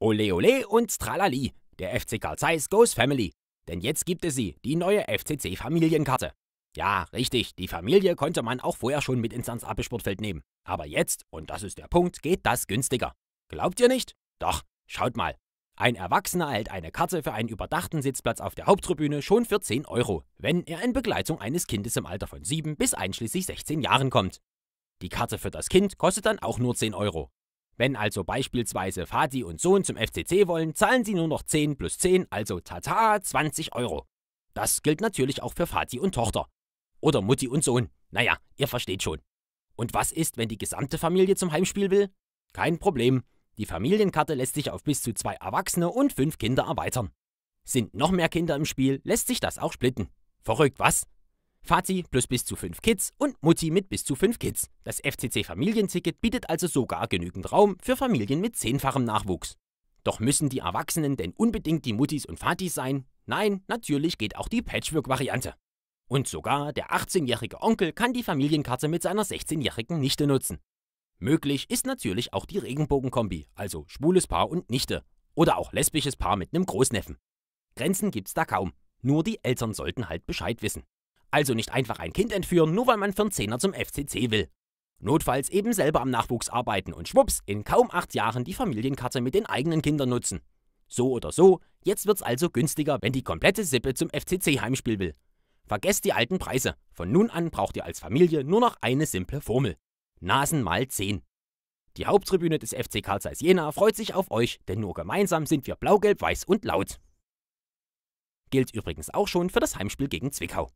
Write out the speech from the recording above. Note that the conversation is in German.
Ole ole und Stralali, der FC Carl Zeiss Goes Family. Denn jetzt gibt es sie, die neue FCC Familienkarte. Ja, richtig, die Familie konnte man auch vorher schon mit ins Abbesportfeld nehmen. Aber jetzt, und das ist der Punkt, geht das günstiger. Glaubt ihr nicht? Doch, schaut mal. Ein Erwachsener erhält eine Karte für einen überdachten Sitzplatz auf der Haupttribüne schon für 10 Euro, wenn er in Begleitung eines Kindes im Alter von 7 bis einschließlich 16 Jahren kommt. Die Karte für das Kind kostet dann auch nur 10 Euro. Wenn also beispielsweise Vati und Sohn zum FCC wollen, zahlen sie nur noch 10 plus 10, also tata 20 Euro. Das gilt natürlich auch für Vati und Tochter. Oder Mutti und Sohn. Naja, ihr versteht schon. Und was ist, wenn die gesamte Familie zum Heimspiel will? Kein Problem. Die Familienkarte lässt sich auf bis zu zwei Erwachsene und fünf Kinder erweitern. Sind noch mehr Kinder im Spiel, lässt sich das auch splitten. Verrückt, was? Vati plus bis zu 5 Kids und Mutti mit bis zu 5 Kids. Das FCC Familienticket bietet also sogar genügend Raum für Familien mit zehnfachem Nachwuchs. Doch müssen die Erwachsenen denn unbedingt die Muttis und Vatis sein? Nein, natürlich geht auch die Patchwork-Variante. Und sogar der 18-jährige Onkel kann die Familienkarte mit seiner 16-jährigen Nichte nutzen. Möglich ist natürlich auch die Regenbogenkombi, also schwules Paar und Nichte. Oder auch lesbisches Paar mit einem Großneffen. Grenzen gibt's da kaum. Nur die Eltern sollten halt Bescheid wissen. Also nicht einfach ein Kind entführen, nur weil man für einen Zehner zum FCC will. Notfalls eben selber am Nachwuchs arbeiten und schwupps, in kaum acht Jahren die Familienkarte mit den eigenen Kindern nutzen. So oder so, jetzt wird's also günstiger, wenn die komplette Sippe zum FCC-Heimspiel will. Vergesst die alten Preise. Von nun an braucht ihr als Familie nur noch eine simple Formel. Nasen mal 10. Die Haupttribüne des FC Karl Zeiss Jena freut sich auf euch, denn nur gemeinsam sind wir blau, gelb, weiß und laut. Gilt übrigens auch schon für das Heimspiel gegen Zwickau.